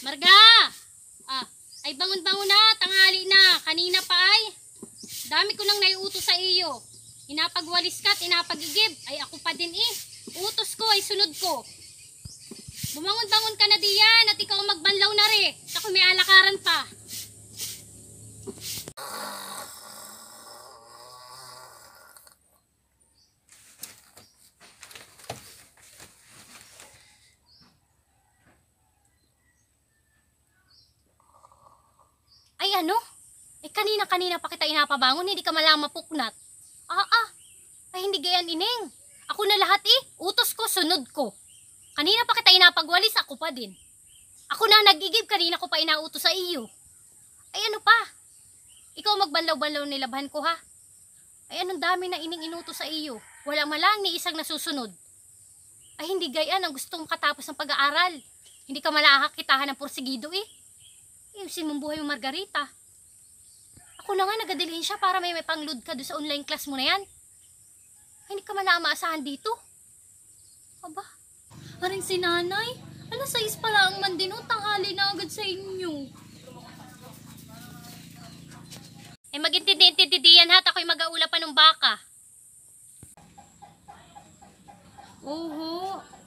Marga! Ah, ay bangon-bangon na, tanghali na. Kanina pa ay. Dami ko nang naiutos sa iyo. Inapagwalis ka at inapagigib. Ay ako pa din eh. Utos ko ay sunod ko. Bumangon-bangon ka na diyan at ikaw magbanlaw na rin. Ako may alakaran pa. ano? Eh kanina-kanina pa kita inapabangon, hindi ka malama puknat. Ah, ah. Ay hindi gayan ining. Ako na lahat eh. Utos ko, sunod ko. Kanina pa kita inapagwalis, ako pa din. Ako na nagigib, kanina ko pa inauto sa iyo. Ay ano pa? Ikaw magbanlaw-banlaw nilabhan ko ha. Ay anong dami na ining inuto sa iyo. Wala malang ni isang nasusunod. Ay hindi gayan ang gustong katapos ng pag-aaral. Hindi ka malakakitahan ng porsigido eh. Ayusin mong buhay mo, Margarita. Ako na nga nagadilhin siya para may may pangload ka doon sa online class mo na yan. Ay, hindi ka man maasahan dito. Aba, parang si nanay. Alas 6 pa lang man din, oh, tanghali na agad sa inyo. Eh, magintindi-intindi yan ha, ako'y mag-aula pa ng baka. Oho.